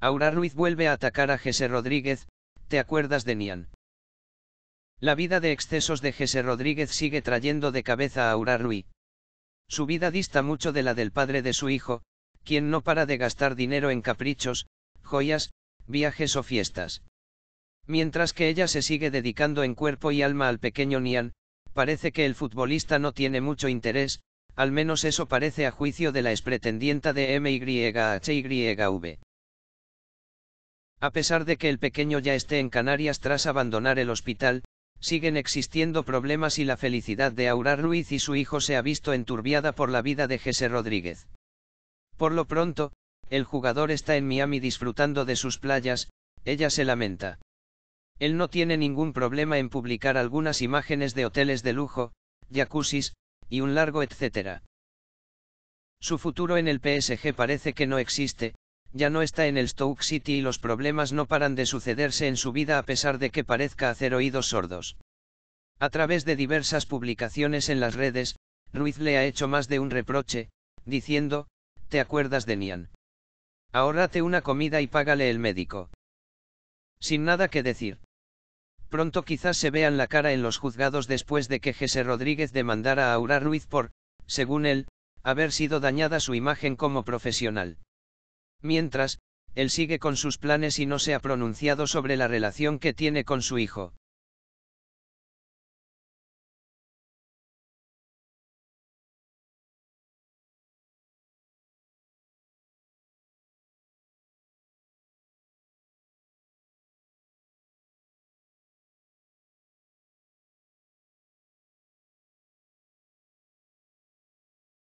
Aura Ruiz vuelve a atacar a Jesse Rodríguez, ¿te acuerdas de Nian? La vida de excesos de Jesse Rodríguez sigue trayendo de cabeza a Aura Ruiz. Su vida dista mucho de la del padre de su hijo, quien no para de gastar dinero en caprichos, joyas, viajes o fiestas. Mientras que ella se sigue dedicando en cuerpo y alma al pequeño Nian, parece que el futbolista no tiene mucho interés, al menos eso parece a juicio de la expretendienta de MYHYV. A pesar de que el pequeño ya esté en Canarias tras abandonar el hospital, siguen existiendo problemas y la felicidad de Aura Ruiz y su hijo se ha visto enturbiada por la vida de Jesse Rodríguez. Por lo pronto, el jugador está en Miami disfrutando de sus playas, ella se lamenta. Él no tiene ningún problema en publicar algunas imágenes de hoteles de lujo, jacuzzis, y un largo etcétera. Su futuro en el PSG parece que no existe, ya no está en el Stoke City y los problemas no paran de sucederse en su vida a pesar de que parezca hacer oídos sordos. A través de diversas publicaciones en las redes, Ruiz le ha hecho más de un reproche, diciendo, ¿te acuerdas de Nian? Ahórrate una comida y págale el médico. Sin nada que decir. Pronto quizás se vean la cara en los juzgados después de que Jesse Rodríguez demandara a Aura Ruiz por, según él, haber sido dañada su imagen como profesional. Mientras, él sigue con sus planes y no se ha pronunciado sobre la relación que tiene con su hijo.